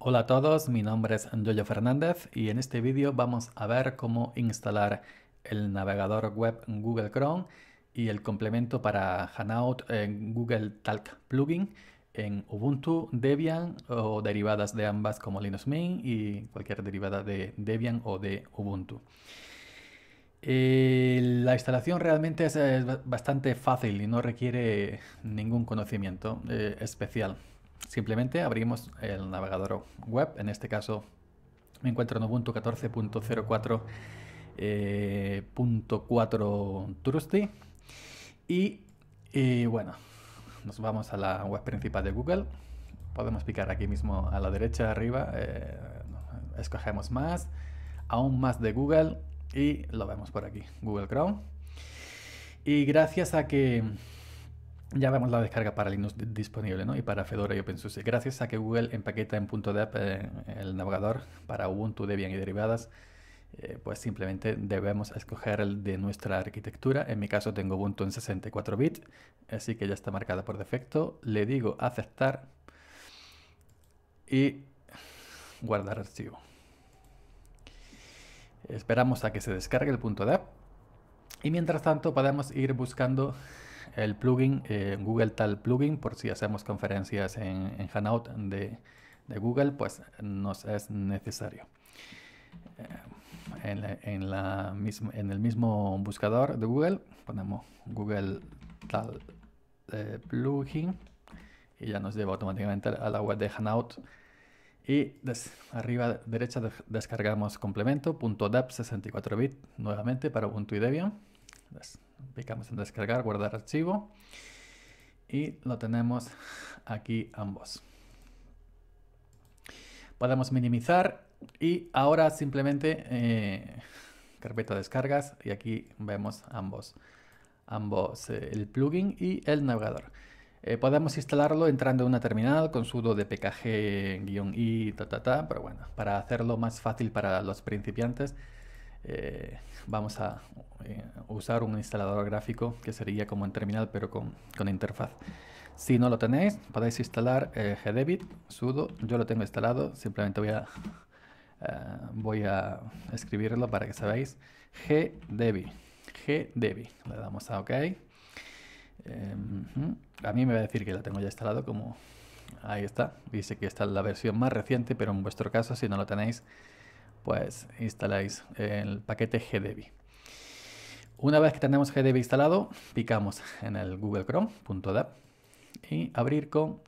Hola a todos, mi nombre es Yoyo Fernández y en este vídeo vamos a ver cómo instalar el navegador web Google Chrome y el complemento para Hangout en Google Talk Plugin en Ubuntu, Debian o derivadas de ambas como Linux Mint y cualquier derivada de Debian o de Ubuntu. Eh, la instalación realmente es, eh, bastante fácil y no requiere ningún conocimiento eh, especial. Simplemente abrimos el navegador web, en este caso me encuentro en Ubuntu 14.04.4 eh, Trusty y, eh, bueno, nos vamos a la web principal de Google. Podemos picar aquí mismo a la derecha, arriba, eh, escogemos más, aún más de Google y lo vemos por aquí, Google Chrome. Y gracias a que ya vemos la descarga para Linux disponible y para Fedora y OpenSUSE. Gracias a que Google empaqueta en .deb eh, el navegador para Ubuntu, Debian y derivadas, eh, pues simplemente debemos escoger el de nuestra arquitectura. En mi caso tengo Ubuntu en 64 bits, así que ya está marcada por defecto. Le digo aceptar y guardar archivo. Esperamos a que se descargue el .deb y mientras tanto podemos ir buscando el plugin, eh, Google Tal Plugin, por si hacemos conferencias en, en Hangout de, Google, pues nos es necesario. Eh, en, en el mismo buscador de Google ponemos Google Tal eh, Plugin y ya nos lleva automáticamente a la web de Hangout. Y arriba derecha descargamos complemento.dap 64bit nuevamente para Ubuntu y Debian. Clicamos en descargar, guardar archivo. Y lo tenemos aquí ambos. Podemos minimizar y ahora simplemente eh, carpeta descargas y aquí vemos ambos, ambos eh, el plugin y el navegador. Eh, podemos instalarlo entrando en una terminal con sudo dpkg-i, ta, ta, ta, pero bueno, para hacerlo más fácil para los principiantes, eh, vamos a eh, usar un instalador gráfico que sería como en terminal pero con, interfaz. Si no lo tenéis, podéis instalar eh, sudo, yo lo tengo instalado, simplemente voy a, eh, voy a escribirlo para que sabéis. Gdebit, le damos a OK. a mí me va a decir que la tengo ya instalado como ahí está, dice que está la versión más reciente, pero en vuestro caso si no lo tenéis pues instaláis el paquete GDB. Una vez que tenemos GDB instalado, picamos en el Google Chrome.deb y abrir con...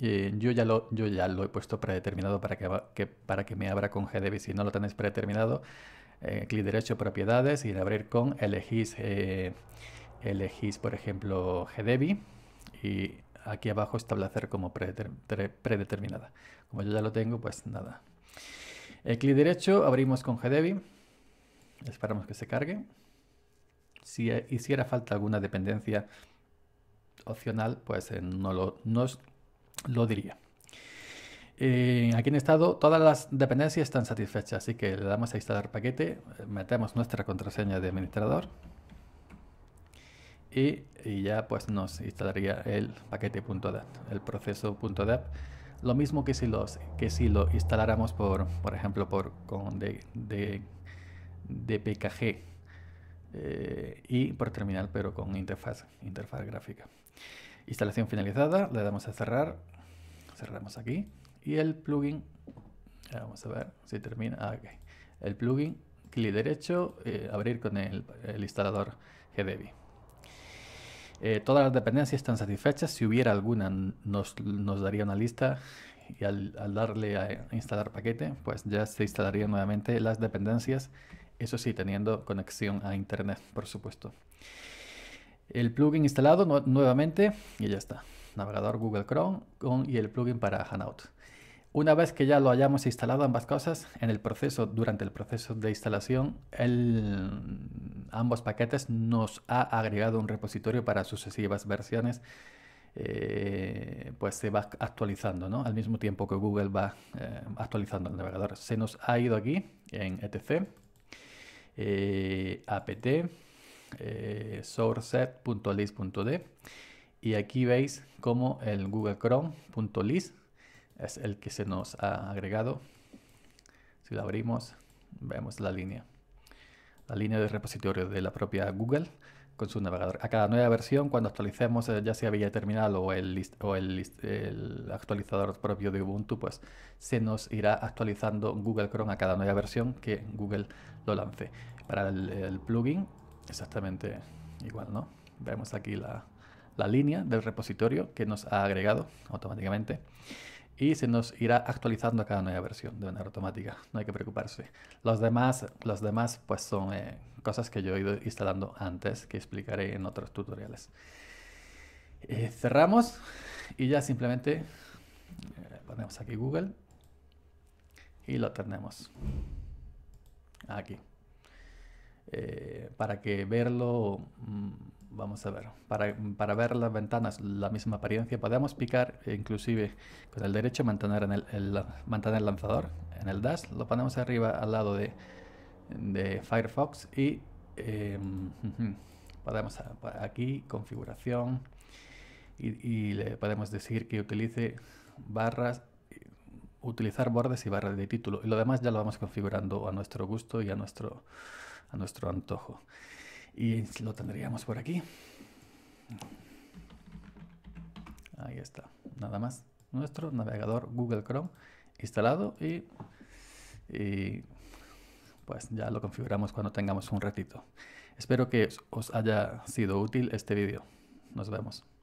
Eh, yo, ya lo, yo ya lo he puesto predeterminado para que, para que me abra con GDB. Si no lo tenéis predeterminado, eh, clic derecho, propiedades y en abrir con elegís, eh, por ejemplo, GDB y aquí abajo establecer como predeterminada. Como yo ya lo tengo, pues nada, el clic derecho, abrimos con Gdebi, Esperamos que se cargue. Si hiciera eh, falta alguna dependencia opcional, pues eh, no lo, nos lo diría. Eh, aquí en estado todas las dependencias están satisfechas, así que le damos a instalar paquete, metemos nuestra contraseña de administrador y, ya pues nos instalaría el paquete.dat, el proceso.dat lo mismo que si, que si lo instaláramos, por, por ejemplo, por, con de, PKG eh, y por terminal, pero con interfaz, interfaz gráfica. Instalación finalizada, le damos a cerrar, cerramos aquí y el plugin, vamos a ver si termina, ah, el plugin, clic derecho, eh, abrir con el instalador GDB. Eh, todas las dependencias están satisfechas. Si hubiera alguna, nos, daría una lista y al, darle a instalar paquete, pues ya se instalarían nuevamente las dependencias. Eso sí, teniendo conexión a internet, por supuesto. El plugin instalado nuevamente y ya está. Navegador Google Chrome con, y el plugin para Hanout. Una vez que ya lo hayamos instalado ambas cosas, en el proceso, durante el proceso de instalación, el, ambos paquetes nos ha agregado un repositorio para sucesivas versiones. Eh, pues se va actualizando, ¿no? Al mismo tiempo que Google va eh, actualizando el navegador. Se nos ha ido aquí en etc, eh, apt, sourceset.list.d y aquí veis cómo el Google Chrome.list es el que se nos ha agregado. Si lo abrimos, vemos la línea la línea de repositorio de la propia Google con su navegador. A cada nueva versión, cuando actualicemos eh, ya sea Villa Terminal o, el, o el, actualizador propio de Ubuntu, pues se nos irá actualizando Google Chrome a cada nueva versión que Google lo lance. Para el, plugin, exactamente igual, ¿no? Vemos aquí la, la línea del repositorio que nos ha agregado automáticamente y se nos irá actualizando cada nueva versión de manera automática, no hay que preocuparse. Los demás, los demás pues son eh, cosas que yo he ido instalando antes, que explicaré en otros tutoriales. Eh, cerramos y ya simplemente eh, ponemos aquí Google y lo tenemos aquí. para que verlo mm, Vamos a ver. Para, para, ver las ventanas, la misma apariencia. Podemos picar inclusive con el derecho, mantener, en el, mantener el lanzador en el dash. Lo ponemos arriba al lado de, de Firefox y em, podemos ah, aquí configuración y, le podemos decir que utilice barras utilizar bordes y barras de título y lo demás ya lo vamos configurando a nuestro gusto y a nuestro a nuestro antojo y lo tendríamos por aquí. Ahí está, nada más. Nuestro navegador Google Chrome instalado y, y pues ya lo configuramos cuando tengamos un ratito. Espero que os haya sido útil este vídeo. Nos vemos.